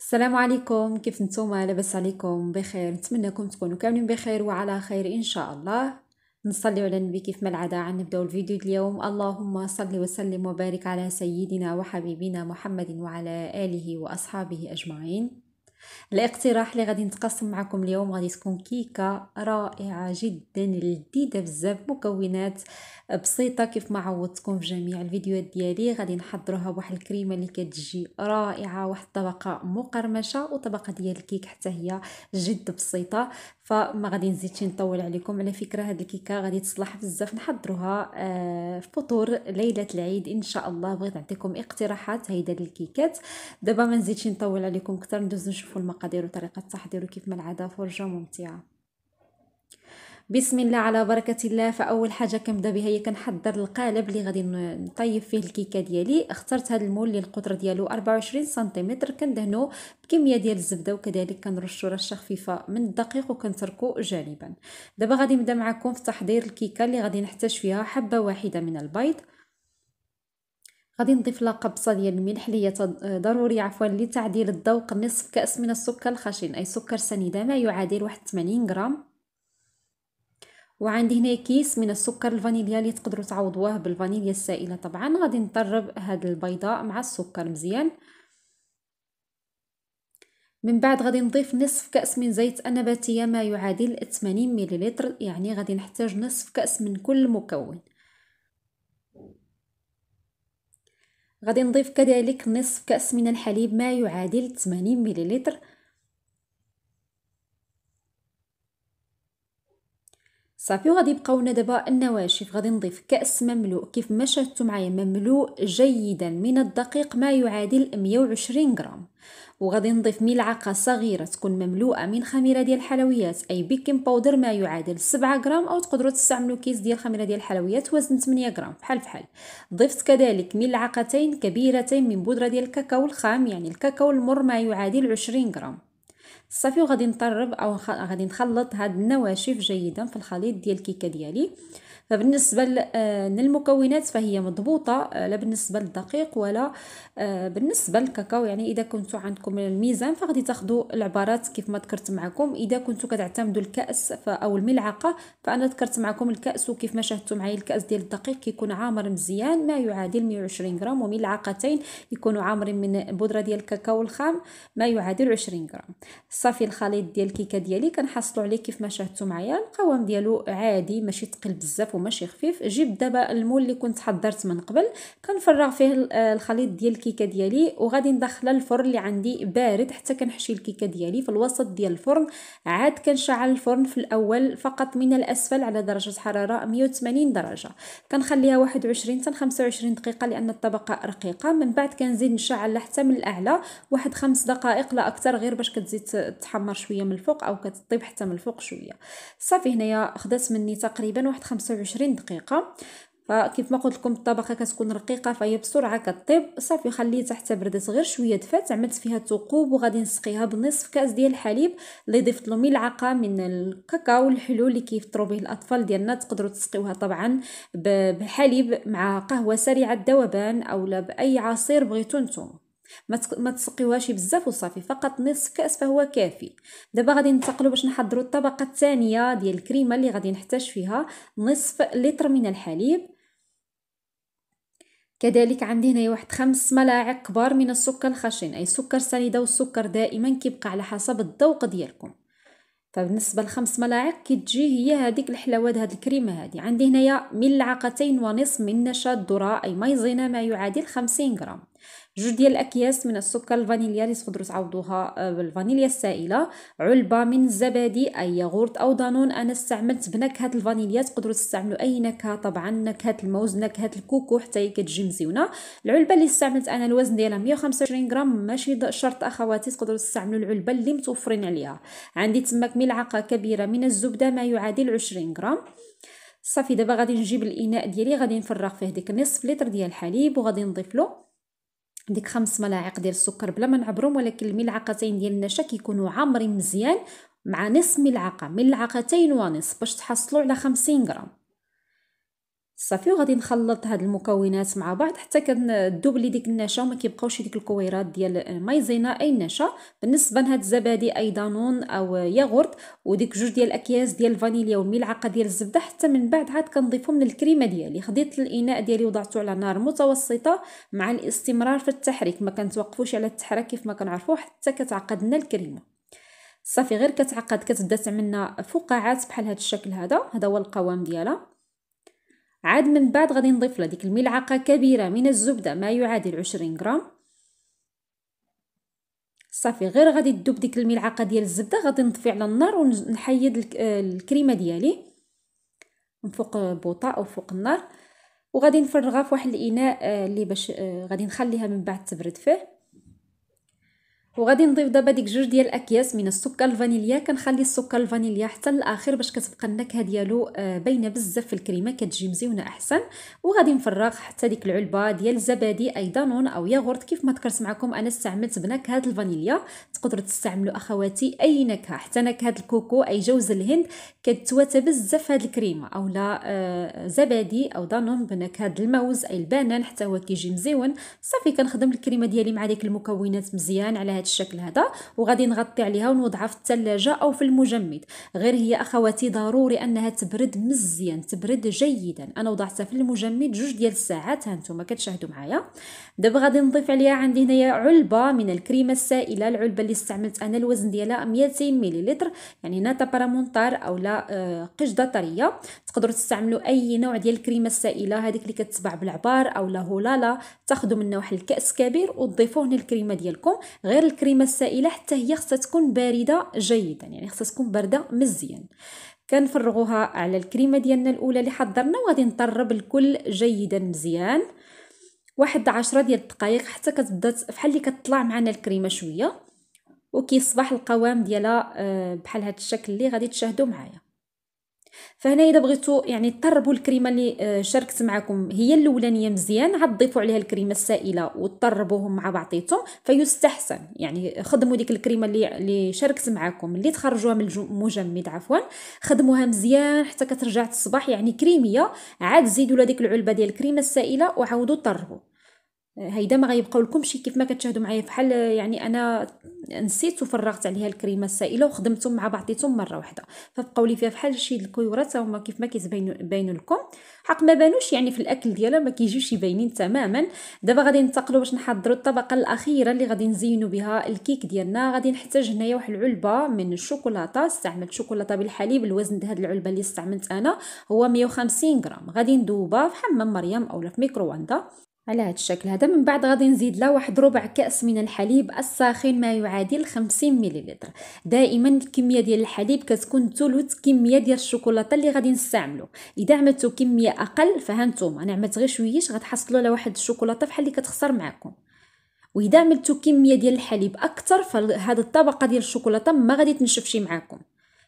السلام عليكم كيف نتوما لاباس عليكم بخير نتمنىكم تكونوا كاملين بخير وعلى خير ان شاء الله نصلي على النبي كيف ما العاده عن نبداو الفيديو اليوم اللهم صل وسلم وبارك على سيدنا وحبيبنا محمد وعلى اله واصحابه اجمعين الاقتراح اللي غادي نتقاسم معكم اليوم غادي تكون كيكه رائعه جدا لذيذه بزاف مكونات بسيطه كيف ما عودتكم في جميع الفيديوهات ديالي غادي نحضروها بواحد الكريمه اللي كتجي رائعه واحد الطبقه مقرمشه وطبقه ديال الكيك حتى هي جد بسيطه فما غادي نزيدش نطول عليكم على فكره هاد الكيكه غادي تصلح بزاف نحضروها آه في فطور ليله العيد ان شاء الله بغيت نعطيكم اقتراحات هيدا الكيكات دابا ما نزيدش نطول عليكم اكثر ندوزو نشوفوا المقادير وطريقه التحضير وكيف ما العاده فرجه ممتعه بسم الله على بركه الله فاول حاجه كنبدا بها هي كنحضر القالب اللي غادي نطيب فيه الكيكه ديالي اخترت هذا المول اللي القطر ديالو 24 سنتيمتر كندهنو بكميه ديال الزبده وكذلك كنرشو رشه خفيفه من الدقيق وكنتركو جانبا دابا غادي نبدا معكم في تحضير الكيكه اللي غادي نحتاج فيها حبه واحده من البيض غادي نضيف لها قبصه ديال الملح اللي هي ضروري عفوا لتعديل الذوق نصف كاس من السكر الخشن اي سكر سنيده ما يعادل واحد 80 غرام وعندي هنا كيس من السكر الفانيليا اللي تقدروا تعوضوه بالفانيليا السائله طبعا غادي نطرب هذه البيضه مع السكر مزيان من بعد غادي نضيف نصف كأس من زيت النباتية ما يعادل 80 مليلتر يعني غادي نحتاج نصف كأس من كل مكون غادي نضيف كذلك نصف كأس من الحليب ما يعادل 80 مليلتر صافي وغادي يبقاونا دابا النواشف غادي نضيف كاس مملوء كيف ما شاهدتوا معايا مملوء جيدا من الدقيق ما يعادل 120 غرام وغادي نضيف ملعقه صغيره تكون مملوءه من خميره ديال الحلويات اي بيكين باودر ما يعادل 7 غرام او تقدروا تستعملوا كيس ديال خميره ديال الحلويات وزن 8 غرام بحال بحال ضفت كذلك ملعقتين كبيرتين من بودره ديال الكاكاو الخام يعني الكاكاو المر ما يعادل 20 غرام صافي وغادي نطرب او غادي نخلط هاد النواشف جيدا في الخليط ديال الكيكه ديالي فبالنسبه آه، للمكونات فهي مضبوطه آه، لا بالنسبه للدقيق ولا آه، بالنسبه للكاكاو يعني اذا كنتو عندكم الميزان فغادي تاخذوا العبارات كيف ما ذكرت معكم اذا كنتو كتعتمدوا الكاس او الملعقه فانا ذكرت معكم الكاس وكيف ما شاهدتوا معايا الكاس ديال الدقيق كيكون عامر مزيان ما يعادل 120 غرام وملعقتين يكونوا عامرين من بودره ديال الكاكاو الخام ما يعادل 20 غرام صافي الخليط ديال الكيكه ديالي كنحصلوا عليه كيف ما شاهدتوا معايا القوام ديالو عادي ماشي ثقيل بزاف وماشي خفيف جبت دابا المول اللي كنت حضرت من قبل كنفرغ فيه آه، الخليط ديال الكيكه ديالي وغادي ندخله الفرن اللي عندي بارد حتى كنحشي الكيكه ديالي في الوسط ديال الفرن عاد كنشعل الفرن في الاول فقط من الاسفل على درجه حراره 180 درجه كنخليها 21 حتى 25 دقيقه لان الطبقه رقيقه من بعد كنزيد نشعل حتى من الاعلى واحد 5 دقائق لا اكثر غير باش كتزيد كتحمر شويه من الفوق او كتطيب حتى من الفوق شويه صافي هنايا خدات مني تقريبا واحد 25 دقيقه فكيف ما قلت لكم الطبقه كتكون رقيقه فهي بسرعه كطيب صافي خليتها حتى بردت غير شويه دفات عملت فيها ثقوب وغادي نسقيها بنصف كاس ديال الحليب اللي ضفت له ملعقه من الكاكاو الحلو اللي كيفطروا به الاطفال ديالنا تقدروا تسقيوها طبعا بحليب مع قهوه سريعه الذوبان اولا باي عصير بغيتو نتوما ما تسقيوهاش بزاف وصافي فقط نصف كاس فهو كافي دابا غادي ننتقلوا باش نحضروا الطبقه الثانيه ديال الكريمه اللي غادي نحتاج فيها نصف لتر من الحليب كذلك عندي هنايا واحد خمس ملاعق كبار من السكر الخشن اي سكر سنيده والسكر دائما كيبقى على حسب الذوق ديالكم فبالنسبه طيب، لخمس ملاعق كتجي هي هذيك الحلاوه هاد الكريمه هادي عندي هنايا ملعقتين ونصف من نشا الذره اي مايزينا ما يعادل 50 غرام جوج ديال الاكياس من السكر الفانيليا اللي تقدروا تعوضوها آه، بالفانيليا السائله علبه من الزبادي اي ياغورت او دانون انا استعملت بنكهه الفانيليا تقدروا تستعملوا اي نكهه طبعا نكهه الموز نكهه الكوكو حتى هي كتجي مزيونه العلبه اللي استعملت انا الوزن ديالها 125 غرام ماشي شرط اخواتي تقدروا تستعملوا العلبه اللي متوفرين عليها عندي تماك ملعقه كبيره من الزبده ما يعادل 20 غرام صافي دابا غادي نجيب الاناء ديالي غادي نفرغ فيه ديك نصف لتر ديال الحليب وغادي نضيف له ديك خمس ملاعق ديال السكر بلا ما نعبرهم ولكن الملعقتين ديال النشا كيكونوا عامرين مزيان مع نصف ملعقه ملعقتين ونصف باش تحصلوا على 50 غرام صافي وغادي نخلط هاد المكونات مع بعض حتى كندوب ديك النشا وما كيبقاوش ديك الكويرات ديال المايزينا اي نشا بالنسبه لهاد الزبادي اي دانون او ياغورت وديك جوج ديال الاكياس ديال الفانيليا وملعقه ديال الزبده حتى من بعد عاد كنضيفهم للكريمه ديالي خديت الاناء ديالي وضعته على نار متوسطه مع الاستمرار في التحريك ما كنتوقفوش على التحرك كيف ما كنعرفوه حتى كتعقد لنا الكريمه صافي غير كتعقد كتبدا تعملنا فقاعات بحال هاد الشكل هذا هذا هو القوام ديالها عاد من بعد غادي نضيف لها ديك الملعقه كبيره من الزبده ما يعادل 20 غرام صافي غير غادي تذوب ديك الملعقه ديال الزبده غادي نطفي على النار ونحيد الكريمه ديالي من فوق البوطه او فوق النار وغادي نفرغها في واحد الاناء آه، اللي باش آه، غادي نخليها من بعد تبرد فيه وغادي نضيف دابا ديك جوج ديال الاكياس من السكر الفانيليا كنخلي السكر الفانيليا حتى للاخر باش كتبقى النكهه ديالو آه، باينه بزاف في الكريمه كتجي مزيونه احسن وغادي نفرغ حتى ديك العلبه ديال الزبادي اي دانون او ياغورت كيف ما ذكرت معكم انا استعملت بنكهه الفانيليا تقدروا تستعملوا اخواتي اي نكهه حتى نكهه الكوكو اي جوز الهند كتواتى بزاف هاد الكريمه اولا آه زبادي او دانون بنكهه الموز اي البنان حتى هو كيجي مزيون صافي كنخدم الكريمه ديالي مع ديك المكونات مزيان على هاد الشكل هذا وغادي نغطي عليها ونوضعها في الثلاجه او في المجمد غير هي اخواتي ضروري انها تبرد مزيان تبرد جيدا انا وضعتها في المجمد جوج ديال الساعات ها نتوما كتشاهدوا معايا دابا غادي نضيف عليها عندي هنايا علبه من الكريمه السائله العلبه اللي استعملت انا الوزن ديالها 200 مليلتر يعني بارامونتار أو اولا آه، قشده طريه تقدروا تستعملوا اي نوع ديال الكريمه السائله هذيك اللي كتباع بالعبار اولا هولالا تاخذوا منها واحد الكاس كبير وتضيفوه هنا الكريمه ديالكم غير الكريمه السائله حتى هي خصها تكون بارده جيدا يعني خصها تكون بارده مزيان كنفرغوها على الكريمه ديالنا الاولى اللي حضرنا وغادي نطرب الكل جيدا مزيان واحد عشرة ديال الدقائق حتى كتبدا بحال اللي كتطلع معنا الكريمه شويه وكيصبح القوام ديالها آه، بحال هذا الشكل اللي غادي تشاهدوا معايا فهنا اذا بغيتو يعني تطربوا الكريمه اللي آه، شاركت معكم هي الاولانيه مزيان عاد ضيفوا عليها الكريمه السائله وتطربوهم مع بعضيتهم فيستحسن يعني خدموا ديك الكريمه اللي اللي شاركت معكم اللي تخرجوها من المجمد عفوا خدموها مزيان حتى كترجع الصباح يعني كريميه عاد زيدوا لها ديك العلبه ديال الكريمه السائله وعاودوا طربوا هيدا ما غيبقاو شي كيف ما كتشاهدوا معايا فحال يعني انا نسيت وفرغت عليها الكريمه السائله وخدمتهم مع بعضيتهم مره واحده فبقاو لي فيها بحال شي الكيورات هما كيف ما كيتبينوا باينو لكم حق ما بانوش يعني في الاكل ديالها ما كيجيوش باينين تماما دابا غادي ننتقلوا باش نحضروا الطبقه الاخيره اللي غادي نزينوا بها الكيك ديالنا غادي نحتاج هنايا واحد العلبه من الشوكولاته استعملت شوكولاته بالحليب الوزن ديال هذه العلبه اللي استعملت انا هو 150 غرام غادي ندوبها في حمام مريم اولا في ميكروواندا على هذا الشكل هذا من بعد غادي نزيد له واحد ربع كاس من الحليب الساخن ما يعادل 50 مليلتر دائما الكميه ديال الحليب كتكون ثلث كميه ديال الشوكولاته اللي غادي نستعملو اذا عملتو كميه اقل فهمتم انا عملت غير شويش غتحصلوا على واحد الشوكولاته بحال اللي كتخسر معاكم واذا عملتو كميه ديال الحليب اكثر فهاد الطبقه ديال الشوكولاته ما غادي تنشفشي معاكم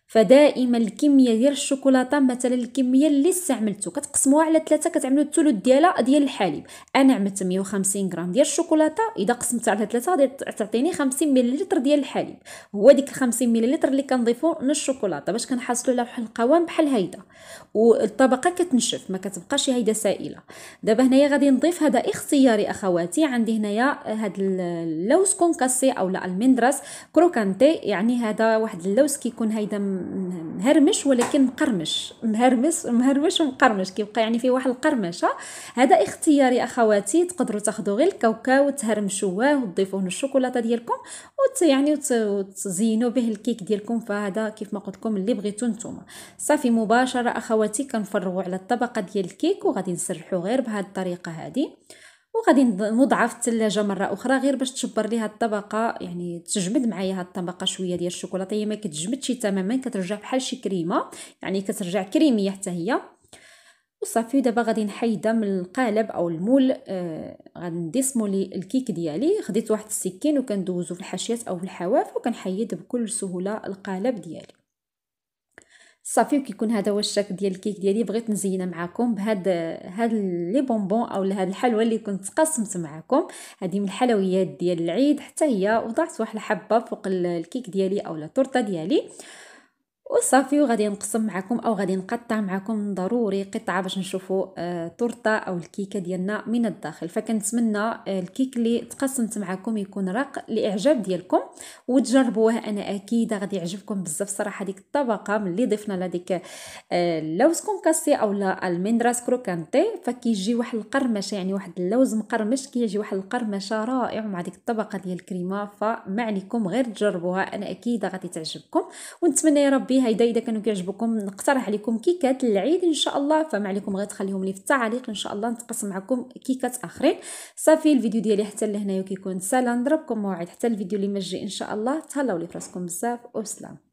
فدائما الكميه ديال الشوكولاته مثلا الكميه اللي استعملتو كتقسموها على ثلاثه كتعملوا الثلث ديالها ديال الحليب انا عملت 150 غرام ديال الشوكولاته اذا قسمت على ثلاثه تعطيني 50 مليلتر ديال الحليب هو ديك 50 مليلتر اللي كنضيفو من الشوكولاته باش كنحصلوا على واحد القوام بحال هيدا والطبقه كتنشف ما كتبقاش هيدا سائله دابا هنايا غادي نضيف هذا اختياري اخواتي عندي هنايا هاد اللوز كونكاسي او لا المندرس كروكانتي يعني هذا واحد اللوز كيكون هيدا مهرمش ولكن مقرمش مهرمش مهرمش ومقرمش كيبقى يعني فيه واحد القرمشه هذا اختياري اخواتي تقدروا تاخذوا غير الكاوكاو تهرمشوه وتضيفوه للشوكولاته ديالكم وت يعني وتزينوا به الكيك ديالكم فهذا كيف ما قلت لكم اللي بغيتو نتوما صافي مباشره اخواتي كنفرغوا على الطبقه ديال الكيك وغادي نسرحوا غير بهذه الطريقه هذه وغادي نوضعها الثلاجه مره اخرى غير باش تشبر ليها الطبقه يعني تجمد معايا هاد الطبقه شويه ديال الشوكولاته هي ما كتجمدش تماما كترجع بحال شي كريمه يعني كترجع كريميه حتى هي وصافي دابا غادي نحيدها من القالب او المول آه غندي لي الكيك ديالي خديت واحد السكين وكندوزو في الحاشيات او في الحواف وكنحيد بكل سهوله القالب ديالي صافي وكيكون هذا هو الشكل ديال الكيك ديالي بغيت نزينه معكم بهاد هاد لي بونبون او هاد الحلوى اللي كنت قسمت معكم هذه من الحلويات ديال العيد حتى هي وضعت واحد الحبه فوق الكيك ديالي او لا التورته ديالي وصافي وغادي نقسم معكم او غادي نقطع معكم ضروري قطعه باش نشوفوا التورته آه، او الكيكه ديالنا من الداخل فكنتمنى آه، الكيك اللي تقسمت معكم يكون راق لاعجاب ديالكم وتجربوه انا اكيد غادي يعجبكم بزاف صراحه ديك الطبقه ملي ضفنا لهذيك اللوز آه، كونكاسي اولا الميندراس كروكانتي فكيجي واحد القرمشه يعني واحد اللوز مقرمش كيجي واحد القرمشه رائع مع ديك الطبقه ديال الكريمه فما عليكم غير تجربوها انا اكيد غادي تعجبكم ونتمنى يا ربي هيدا اذا كانوا كيعجبكم نقترح عليكم كيكات للعيد ان شاء الله فما عليكم غير تخليهم لي في التعليق ان شاء الله نتقاسم معكم كيكات اخرين صافي الفيديو ديالي حتى لهنا وكيكون سالا نضربكم موعد حتى الفيديو اللي مجي ان شاء الله تهلاو لي فراسكم بزاف وسلام